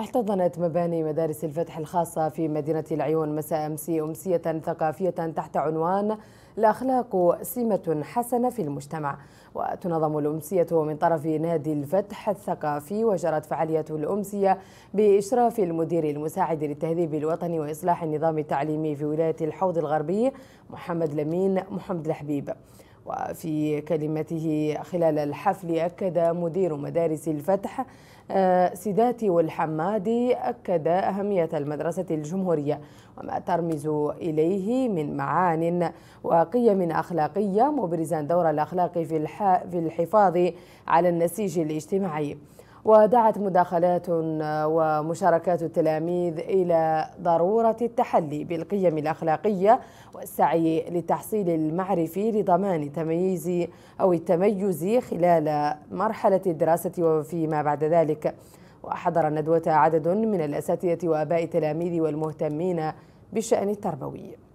احتضنت مباني مدارس الفتح الخاصة في مدينة العيون مساء أمسي أمسية ثقافية تحت عنوان الأخلاق سمة حسنة في المجتمع وتنظم الأمسية من طرف نادي الفتح الثقافي وجرت فعالية الأمسية بإشراف المدير المساعد للتهذيب الوطني وإصلاح النظام التعليمي في ولاية الحوض الغربي محمد لمين محمد الحبيب وفي كلمته خلال الحفل أكد مدير مدارس الفتح آه، سيداتي والحمادي أكد أهمية المدرسة الجمهورية وما ترمز إليه من معان وقيم أخلاقية مبرزا دور الأخلاق في الحفاظ على النسيج الاجتماعي ودعت مداخلات ومشاركات التلاميذ إلى ضرورة التحلي بالقيم الأخلاقية والسعي للتحصيل المعرفي لضمان التمييز أو التميز خلال مرحلة الدراسة وفيما بعد ذلك وأحضر الندوة عدد من الأساتذة وآباء التلاميذ والمهتمين بالشأن التربوي